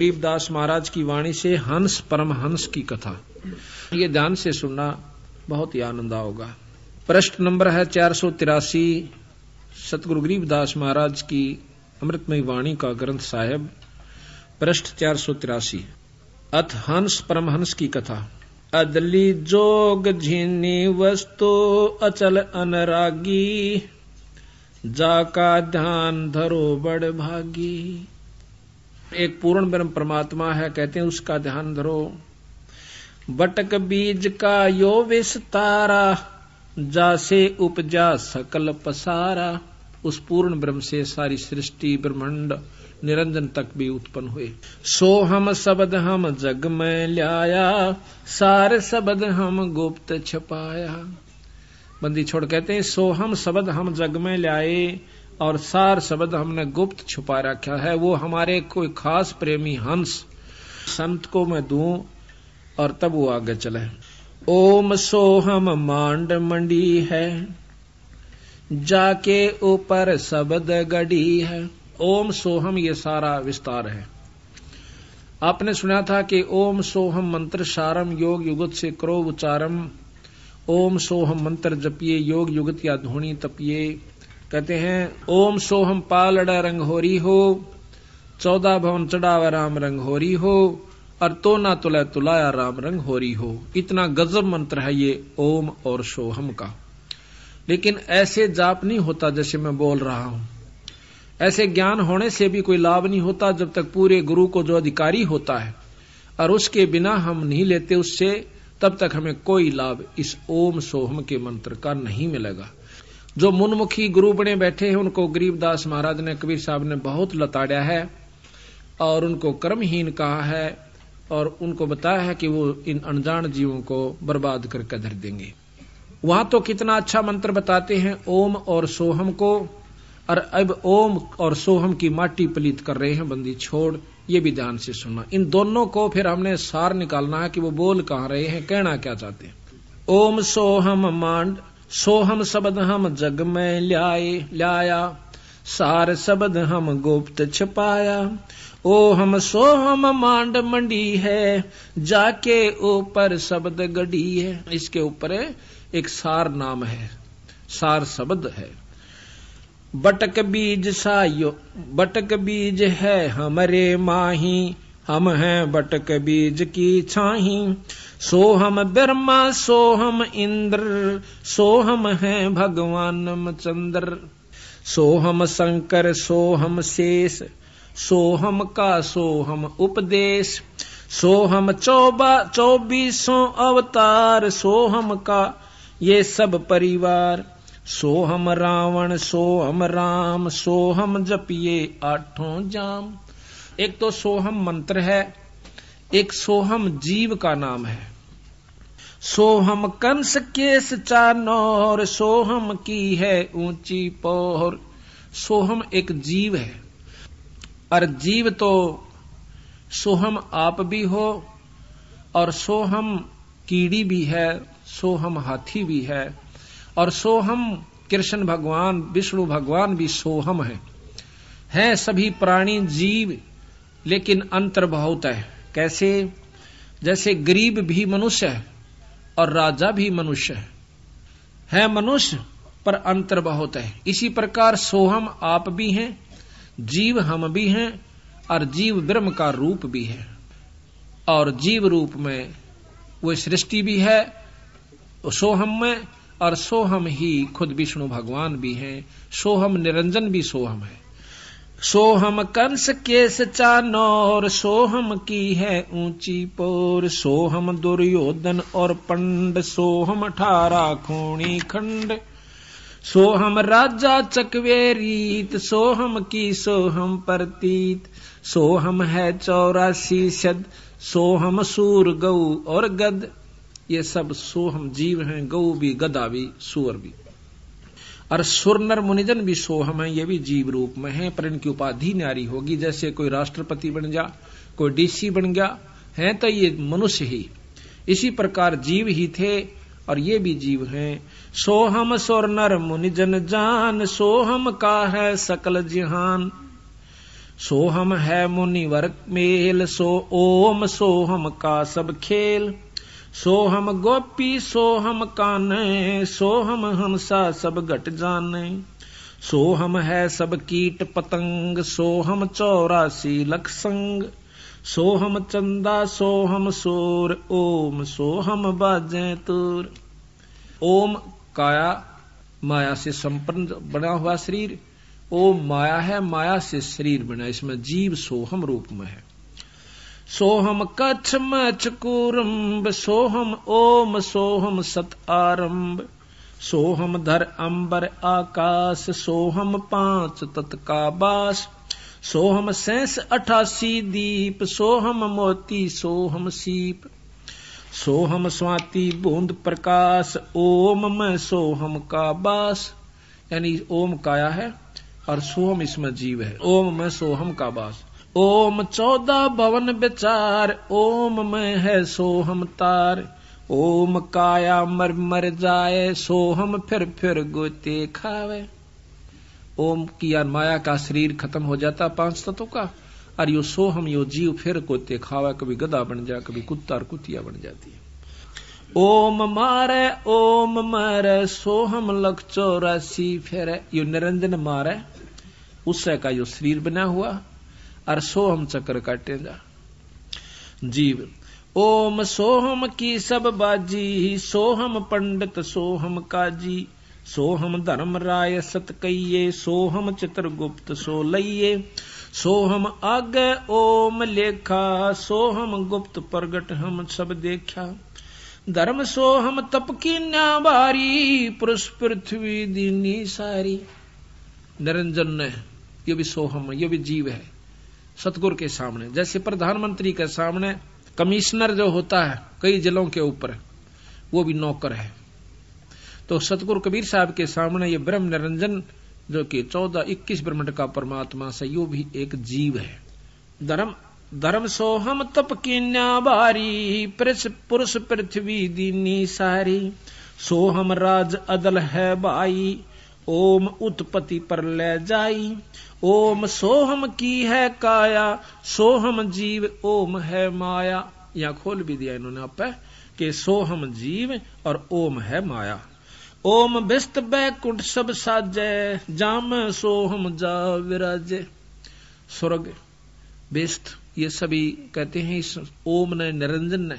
गरीबदास महाराज की वाणी से हंस परमहंस की कथा ये ध्यान से सुनना बहुत ही आनंद होगा प्रश्न नंबर है चार सौ तिरासी सतगुरु गरीबदास महाराज की अमृतमय वाणी का ग्रंथ साहेब प्रश्न चार सौ तिरासी अथ हंस परमहंस की कथा अदली जोग झीनी वस्तु अचल अनरागी जाका ध्यान धरो बड़ भागी एक पूर्ण ब्रह्म परमात्मा है कहते हैं उसका ध्यान धरो बटक बीज का यो विस्तारा जासे उपजा सकल पसारा उस पूर्ण ब्रह्म से सारी सृष्टि ब्रह्मंड निरंजन तक भी उत्पन्न हुए सो हम शब्द हम जग में लाया सार शब्द हम गुप्त छपाया बंदी छोड़ कहते हैं सो हम शब्द हम जग में लाए और सार शब्द हमने गुप्त छुपा रखा है वो हमारे कोई खास प्रेमी हंस संत को मैं दू और तब वो आगे चले ओम सोहम मांड मंडी है जाके ऊपर शब्द गड़ी है ओम सोहम ये सारा विस्तार है आपने सुना था कि ओम सोहम मंत्र सारम योग युगत से क्रो उचारम ओम सोहम मंत्र जपिए योग युगत या धोनी तपिए कहते हैं ओम सोहम पालड़ा रंग होरी हो चौदह भवन चढ़ावा राम रंग होरी हो और तो ना तुला तुलाया राम रंग होरी हो इतना गजब मंत्र है ये ओम और सोहम का लेकिन ऐसे जाप नहीं होता जैसे मैं बोल रहा हूं ऐसे ज्ञान होने से भी कोई लाभ नहीं होता जब तक पूरे गुरु को जो अधिकारी होता है और उसके बिना हम नहीं लेते उससे तब तक हमें कोई लाभ इस ओम सोहम के मंत्र का नहीं मिलेगा जो मुनमुखी गुरु बने बैठे हैं उनको गरीबदास महाराज ने कबीर साहब ने बहुत लताड़ा है और उनको कर्महीन कहा है और उनको बताया है कि वो इन अनजान जीवों को बर्बाद करके धर देंगे वहां तो कितना अच्छा मंत्र बताते हैं ओम और सोहम को और अब ओम और सोहम की माटी पलित कर रहे हैं बंदी छोड़ ये भी ध्यान से सुनना इन दोनों को फिर हमने सार निकालना है कि वो बोल कहा रहे हैं कहना क्या चाहते हैं ओम सोहम मांड सो हम शब्द हम जग में लाए लाया सार शब्द हम गुप्त छपाया ओ हम सो हम मांड मंडी है जाके ऊपर शब्द गड़ी है इसके ऊपर एक सार नाम है सार शब्द है बटक बीज सा बटक बीज है हमारे माही हम हैं बटक बीज की छाही सो हम ब्रह्मा सो हम इंद्र सो हम हैं भगवान चंद्र सो हम शंकर सो हम शेष सो हम का सो हम उपदेश सो हम चौबा चौबीसों अवतार सो हम का ये सब परिवार सो हम रावण सो हम राम सो हम जपिए आठों जाम एक तो सोहम मंत्र है एक सोहम जीव का नाम है सोहम कंस केस चानोर सोहम की है ऊंची पोहर सोहम एक जीव है और जीव तो सोहम आप भी हो और सोहम कीड़ी भी है सोहम हाथी भी है और सोहम कृष्ण भगवान विष्णु भगवान भी सोहम है हैं सभी प्राणी जीव लेकिन अंतर बहुत है कैसे जैसे गरीब भी मनुष्य है और राजा भी मनुष्य है है मनुष्य पर अंतर बहुत है इसी प्रकार सोहम आप भी हैं जीव हम भी हैं और जीव ब्रह्म का रूप भी है और जीव रूप में वो सृष्टि भी है सोहम में और सोहम ही खुद विष्णु भगवान भी हैं सोहम निरंजन भी सोहम है सोहम कंस केस नौर सोहम की है ऊंची पोर सोहम दुर्योधन और पंड सोहम अठारा खूणी खंड सोहम राजा चकवे रीत सोहम की सोहम प्रतीत सोहम है चौरासी सद सोहम सूर गऊ और गद ये सब सोहम जीव हैं गऊ भी गदा भी सूअर भी और सुर नर मुनिजन भी सोहम है ये भी जीव रूप में है पर इनकी उपाधि नारी होगी जैसे कोई राष्ट्रपति बन जा कोई डीसी बन गया है तो ये मनुष्य ही इसी प्रकार जीव ही थे और ये भी जीव हैं सोहम सोर नर मुनिजन जान सोहम का है सकल जिहान सोहम है मुनिवर मेल सो ओम सोहम का सब खेल सोहम गोपी सोहम काने सोहम हंसा सब घट जाने सोहम है सब कीट पतंग सोहम चौरासी लख संग सोहम चंदा सोहम सोर ओम सोहम बाजे तुर ओम काया माया से संपन्न बना हुआ शरीर ओम माया है माया से शरीर बना इसमें जीव सोहम रूप में है सोहम कच्छ चकुरम्ब सोहम ओम सोहम सत आरंभ सोहम धर अंबर आकाश सोहम पांच तत्का सोहम सैंस अठासी दीप सोहम मोती सोहम सीप सोहम स्वाति बूंद प्रकाश ओम में सोहम का बास यानी ओम काया है और सोहम इसमें जीव है ओम में सोहम का बास ओम चौदह भवन विचार ओम में है सोहम तार ओम काया मर मर जाए सोहम फिर फिर गोते खावे ओम की यार माया का शरीर खत्म हो जाता पांच तत्वों का और यो सोहम यो जीव फिर गोते खावे कभी गदा बन जाए कभी कुत्ता और कुतिया बन जाती है ओम मारे ओम मारे सोहम लख चौरासी फेरे यो निरंजन मारे उससे का यो शरीर बना हुआ और सोहम चक्र काटेगा जीव ओम सोहम की सब बाजी सोहम पंडित सोहम काजी सोहम धर्म राय सत कहिए सोहम चित्रगुप्त सो लइये सोहम आग ओम लेखा सोहम गुप्त प्रगट हम सब देखा धर्म सोहम तप की बारी पुरुष पृथ्वी दीनी सारी निरंजन ने ये भी सोहम ये भी जीव है सतगुर के सामने जैसे प्रधानमंत्री के सामने कमिश्नर जो होता है कई जिलों के ऊपर वो भी नौकर है तो सतगुरु कबीर साहब के सामने ये ब्रह्म निरंजन जो कि चौदह इक्कीस ब्रह्मंड का परमात्मा से यो भी एक जीव है धर्म धर्म सोहम तप किन्या बारी पुरुष पृथ्वी दीनी सारी सोहम राज अदल है बाई ओम उत्पत्ति पर ले जाई ओम सोहम की है काया सोहम जीव ओम है माया यहां खोल भी दिया इन्होंने आप के सोहम जीव और ओम है माया ओम बिस्त बैकुंठ सब साजे जाम सोहम जा विराजे स्वर्ग बिस्त ये सभी कहते हैं इस ओम ने निरंजन ने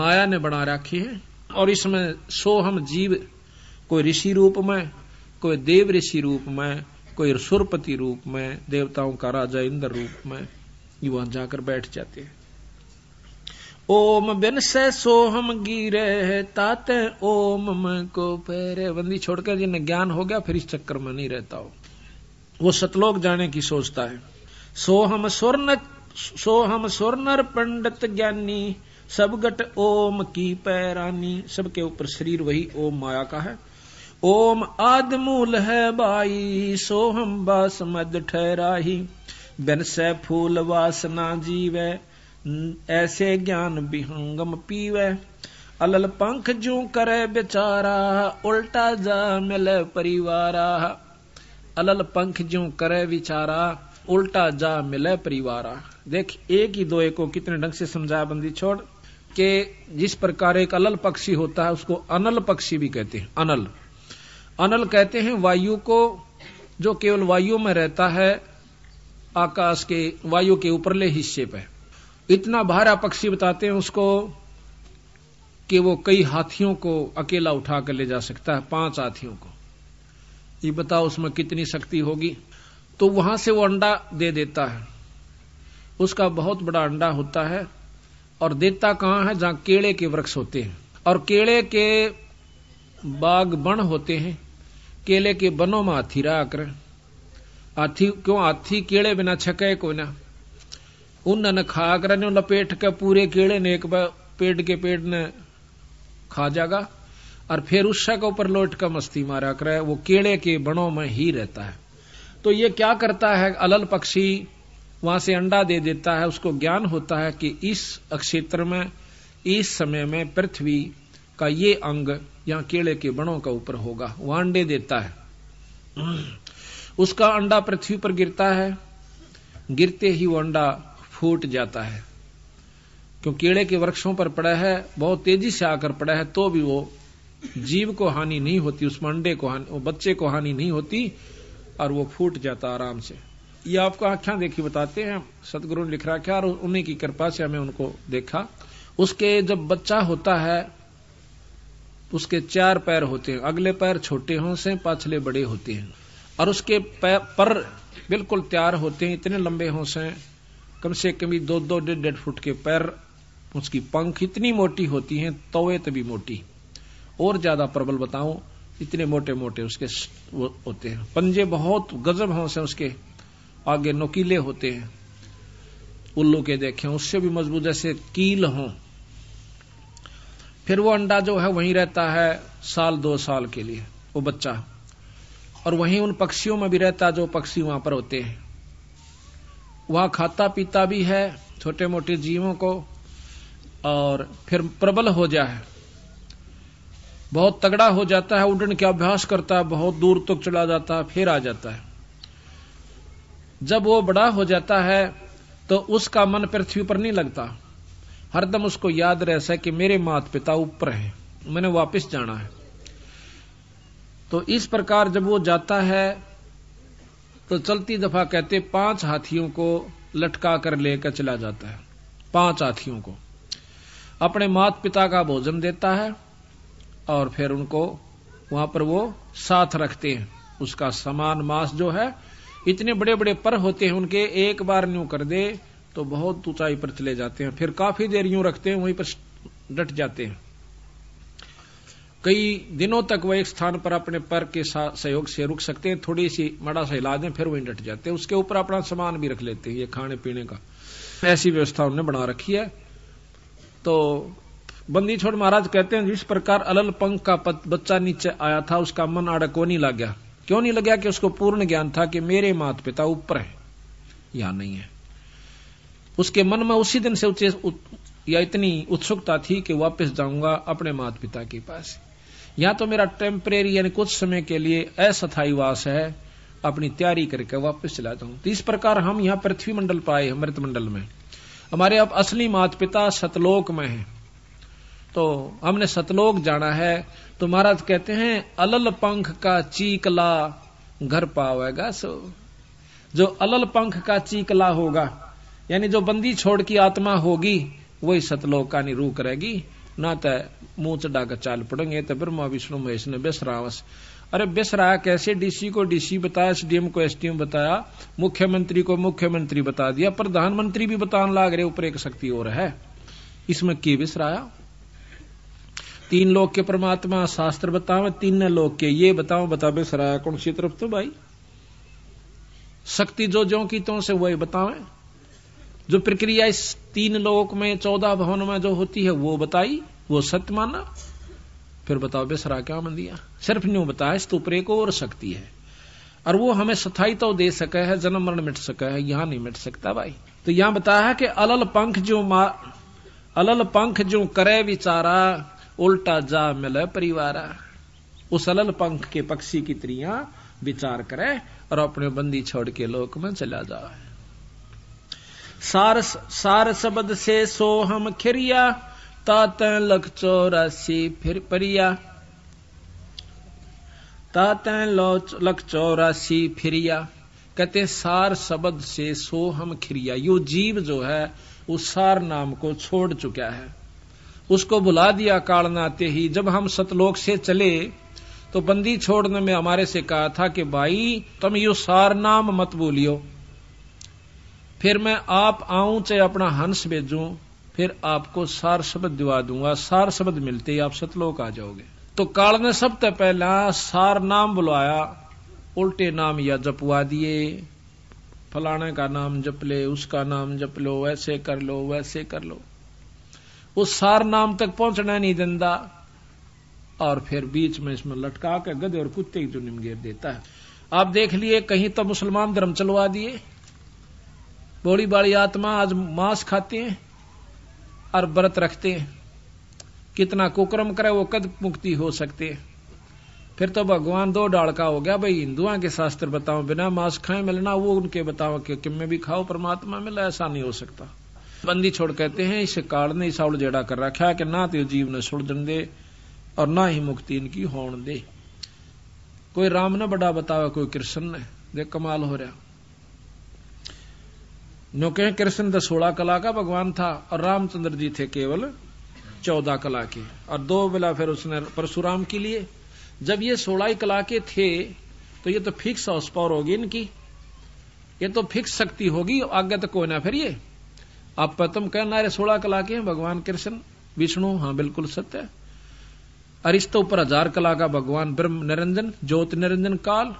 माया ने बना रखी है और इसमें सोहम जीव कोई ऋषि रूप में कोई देव ऋषि रूप में कोई सुरपति रूप में देवताओं का राजा इंद्र रूप में युवा जाकर बैठ जाते हैं ओम बिन से सोहम गिरे ताते ओम को फेरे बंदी छोड़कर जिन्हें ज्ञान हो गया फिर इस चक्कर में नहीं रहता हो वो सतलोक जाने की सोचता है सोहम स्वर्ण सोहम स्वर्णर पंडित ज्ञानी सबगट ओम की पैरानी सबके ऊपर शरीर वही ओम माया का है ओम आदमूल है बाई सोहम मद ठहराही बिन फूल वासना जीव ऐसे ज्ञान बिहंगम पीवे अलल पंख जू करे बेचारा उल्टा जा मिले परिवारा अलल पंख जू करे विचारा उल्टा जा मिले परिवारा देख एक ही दोए को कितने ढंग से समझाया बंदी छोड़ के जिस प्रकार एक अलल पक्षी होता है उसको अनल पक्षी भी कहते हैं अनल अनल कहते हैं वायु को जो केवल वायु में रहता है आकाश के वायु के ऊपरले हिस्से पर इतना भारा पक्षी बताते हैं उसको कि वो कई हाथियों को अकेला उठा कर ले जा सकता है पांच हाथियों को ये बताओ उसमें कितनी शक्ति होगी तो वहां से वो अंडा दे देता है उसका बहुत बड़ा अंडा होता है और देता कहाँ है जहां केले के वृक्ष होते हैं और केले के बाग बण होते हैं केले के बनो में हाथी रहा कर हाथी क्यों हाथी केले बिना छके को ना ने खा कर लपेट के पूरे केले ने एक बार पेट के पेट ने खा जागा और फिर उसका के ऊपर लौट का मस्ती मारा करे वो केले के बनों में ही रहता है तो ये क्या करता है अलल पक्षी वहां से अंडा दे देता है उसको ज्ञान होता है कि इस क्षेत्र में इस समय में पृथ्वी का ये अंग या केले के बणों का ऊपर होगा वो अंडे देता है उसका अंडा पृथ्वी पर गिरता है गिरते ही वो अंडा फूट जाता है क्यों केले के वृक्षों पर पड़ा है बहुत तेजी से आकर पड़ा है तो भी वो जीव को हानि नहीं होती उसमें अंडे को हानि बच्चे को हानि नहीं होती और वो फूट जाता आराम से ये आपको आख्या देखी बताते हैं सदगुरु ने लिख रखा और उन्हीं की कृपा से हमें उनको देखा उसके जब बच्चा होता है उसके चार पैर होते हैं अगले पैर छोटे हों से पाछले बड़े होते हैं और उसके पैर पर बिल्कुल तैयार होते हैं इतने लंबे हों से कम से कम दो दो डेढ़ डेढ़ फुट के पैर उसकी पंख इतनी मोटी होती हैं तवे तभी मोटी और ज्यादा प्रबल बताऊं इतने मोटे मोटे उसके वो होते हैं पंजे बहुत गजब हों से उसके आगे नोकीले होते हैं उल्लू के देखें उससे भी मजबूत ऐसे कील हों फिर वो अंडा जो है वहीं रहता है साल दो साल के लिए वो बच्चा और वहीं उन पक्षियों में भी रहता जो पक्षी वहां पर होते हैं वहां खाता पीता भी है छोटे मोटे जीवों को और फिर प्रबल हो जाए बहुत तगड़ा हो जाता है उड़न के अभ्यास करता है बहुत दूर तक चला जाता है फिर आ जाता है जब वो बड़ा हो जाता है तो उसका मन पृथ्वी पर नहीं लगता हरदम उसको याद रह सके मेरे माता पिता ऊपर हैं मैंने वापस जाना है तो इस प्रकार जब वो जाता है तो चलती दफा कहते पांच हाथियों को लटका कर लेकर चला जाता है पांच हाथियों को अपने माता पिता का भोजन देता है और फिर उनको वहां पर वो साथ रखते हैं उसका समान मांस जो है इतने बड़े बड़े पर होते हैं उनके एक बार न्यू कर दे तो बहुत ऊंचाई पर चले जाते हैं फिर काफी देर यूं रखते हैं वहीं पर डट जाते हैं कई दिनों तक वह एक स्थान पर अपने पर के सहयोग से रुक सकते हैं थोड़ी सी मड़ा सा हिला दें फिर वहीं डट जाते हैं उसके ऊपर अपना सामान भी रख लेते हैं ये खाने पीने का ऐसी व्यवस्था उन्होंने बना रखी है तो बंदी छोड़ महाराज कहते हैं जिस प्रकार अलल पंख का बच्चा नीचे आया था उसका मन अड़को नहीं लग गया क्यों नहीं लग गया कि उसको पूर्ण ज्ञान था कि मेरे माता पिता ऊपर है या नहीं है उसके मन में उसी दिन से उच्च या इतनी उत्सुकता थी कि वापस जाऊंगा अपने माता पिता के पास या तो मेरा टेम्परेरी यानी कुछ समय के लिए अस्थायी वास है अपनी तैयारी करके वापस चला जाऊं तो इस प्रकार हम यहाँ पृथ्वी मंडल पर आए मृत मंडल में हमारे अब असली माता पिता सतलोक में हैं तो हमने सतलोक जाना है तो महाराज कहते हैं अलल पंख का चीकला घर पावेगा सो जो अलल पंख का चीकला होगा यानी जो बंदी छोड़ की आत्मा होगी वही सतलोक का निरू करेगी ना तो मुंह चढ़ा कर चाल पड़ेंगे तो ब्रह्मा विष्णु महेश ने बेसरावस अरे बेसराया कैसे डीसी को डीसी बताया एसडीएम को एसडीएम बताया मुख्यमंत्री को मुख्यमंत्री बता दिया प्रधानमंत्री भी बताने लाग रहे ऊपर एक शक्ति और है इसमें की बिसराया तीन लोग के परमात्मा शास्त्र बताओ तीन लोग के ये बताओ बता बेसराया कौन सी तरफ तो भाई शक्ति जो जो की तो से वही बतावे जो प्रक्रिया इस तीन लोक में चौदह भवन में जो होती है वो बताई वो सत्य माना फिर बताओ बेसरा क्या मन दिया सिर्फ न्यू बताया स्तूप को और शक्ति है और वो हमें सथाई तो दे सके है जन्म मरण मिट सके है यहां नहीं मिट सकता भाई तो यहां बताया है कि अलल पंख जो मा अलल पंख जो करे विचारा उल्टा जा मिले परिवारा उस अलल पंख के पक्षी की त्रिया विचार करे और अपने बंदी छोड़ के लोक में चला जाए सार सार शब्द से हम खिरिया तात लख चौरासी फिर परिया तात लख चौरासी फिरिया कहते सार शब्द से हम खिरिया यो जीव जो है उस सार नाम को छोड़ चुका है उसको बुला दिया कालनाते ही जब हम सतलोक से चले तो बंदी छोड़ने में हमारे से कहा था कि भाई तुम यो सार नाम मत बोलियो फिर मैं आप आऊं चाहे अपना हंस भेजू फिर आपको सार शब्द दिवा दूंगा सार शब्द मिलते ही आप सतलोक आ जाओगे तो काल ने सबसे पहला सार नाम बुलाया उल्टे नाम या जपवा दिए फलाने का नाम जप ले उसका नाम जप लो वैसे कर लो वैसे कर लो उस सार नाम तक पहुंचना नहीं दिंदा और फिर बीच में इसमें लटका के गधे और कुत्ते की जुनिम घेर देता है आप देख लिए कहीं तो मुसलमान धर्म चलवा दिए बोली बाली आत्मा आज मांस खाते हैं और व्रत रखते हैं कितना कुकर्म करे वो कद मुक्ति हो सकते है फिर तो भगवान दो डाल का हो गया भाई हिंदुआ के शास्त्र बताओ बिना मांस खाए मिलना वो उनके बताओ कि किम में भी खाओ परमात्मा मिला ऐसा नहीं हो सकता बंदी छोड़ कहते हैं इस काल ने इस जेड़ा कर रखा कि ना तो जीव ने सुड़न दे और ना ही मुक्ति इनकी होन दे कोई राम ने बड़ा बतावे कोई कृष्ण ने देख कमाल हो रहा नो कहें कृष्ण तो सोलह कला का भगवान था और रामचंद्र जी थे केवल चौदह कला के और दो बेला फिर उसने परशुराम के लिए जब ये सोलह कला के थे तो ये तो फिक्स हाउस पावर होगी इनकी ये तो फिक्स शक्ति होगी आगे तो कोई ना फिर ये आप प्रथम कहना अरे सोलह कला के हैं भगवान कृष्ण विष्णु हाँ बिल्कुल सत्य अरिस्त ऊपर हजार कला का भगवान ब्रह्म निरंजन ज्योत निरंजन काल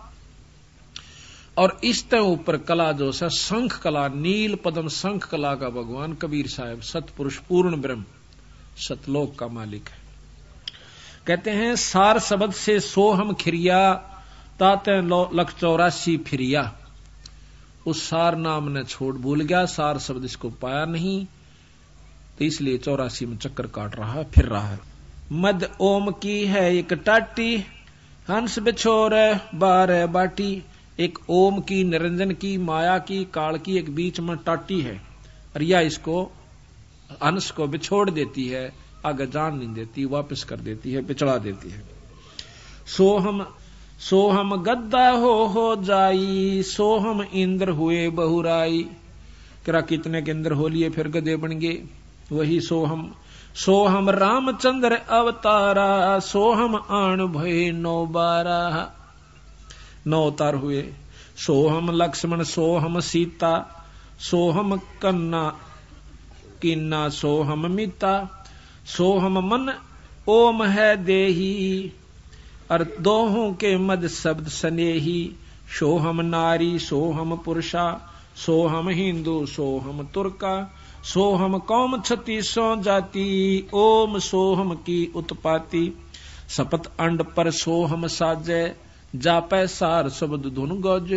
और इस तय ऊपर कला जो है संख कला नील पदम संख कला का भगवान कबीर साहब सतपुरुष पूर्ण ब्रह्म सतलोक का मालिक है कहते हैं सार शब्द से सो हम खिरिया ताते लख चौरासी फिरिया उस सार नाम ने छोड़ भूल गया सार शब्द इसको पाया नहीं तो इसलिए चौरासी में चक्कर काट रहा है फिर रहा है मद ओम की है एक टाटी हंस बिछोर बार बाटी एक ओम की निरंजन की माया की काल की एक बीच में टाटी है रिया इसको अंश को बिछोड़ देती है आगे जान नहीं देती वापस कर देती है पिछड़ा देती है सोहम सोहम गद्दा हो हो जाई सोहम इंद्र हुए बहुराई करा कितने के इंद्र हो लिए फिर गदे बन गए वही सोहम सोहम रामचंद्र अवतारा सोहम आण भय नौ बारा नौ अवतार हुए सोहम लक्ष्मण सोहम सीता सोहम कन्ना किन्ना सोहम मिता सोहम मन ओम है देही और दोहों के मद शब्द स्नेही सोहम नारी सोहम पुरुषा सोहम हिंदू सोहम तुर्का सोहम कौम क्षति सो जाति ओम सोहम की उत्पाति सपत अंड पर सोहम साजय जापै सार शब्द धुन गौज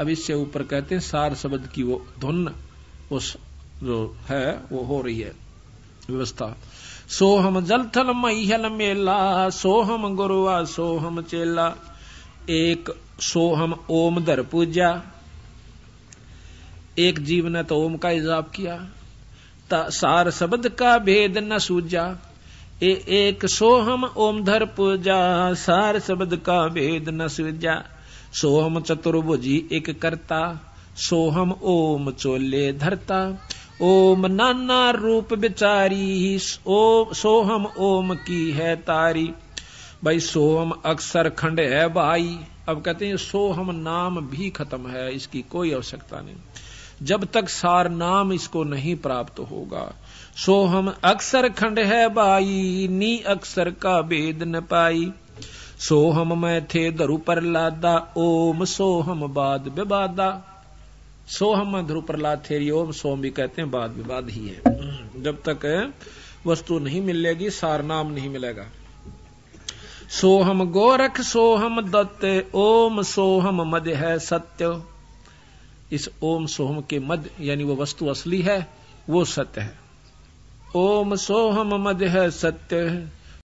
अब इससे ऊपर कहते हैं सार शब्द की वो धुन उस जो है वो हो रही है व्यवस्था सोहम जलथल महिहल मेला सोहम गुरुआ सोहम चेला एक सोहम ओम दर पूजा एक जीव ने तो ओम का इजाब किया सार शब्द का भेद न सूझा ए एक सोहम ओम धर पूजा सार शब्द का भेद न सूजा सोहम चतुर्भुजी एक करता सोहम ओम चोले धरता ओम नाना रूप बिचारी ओ, सोहम ओम की है तारी भाई सोहम अक्षर खंड है भाई अब कहते हैं सोहम नाम भी खत्म है इसकी कोई आवश्यकता नहीं जब तक सार नाम इसको नहीं प्राप्त होगा सो हम अक्सर खंड है बाई नी अक्सर का भेद न पाई सो हम मैं थे धरु पर लादा ओम सो हम बाद विवादा सो हम ध्रुव प्रहलाद थे ओम सोम भी कहते हैं बाद विवाद ही है जब तक वस्तु नहीं मिलेगी सार नाम नहीं मिलेगा सोहम गोरख सोहम दत्त ओम सोहम मद है सत्य इस ओम सोहम के मद यानी वो वस्तु असली है वो सत्य है ओम सोहम मद है सत्य है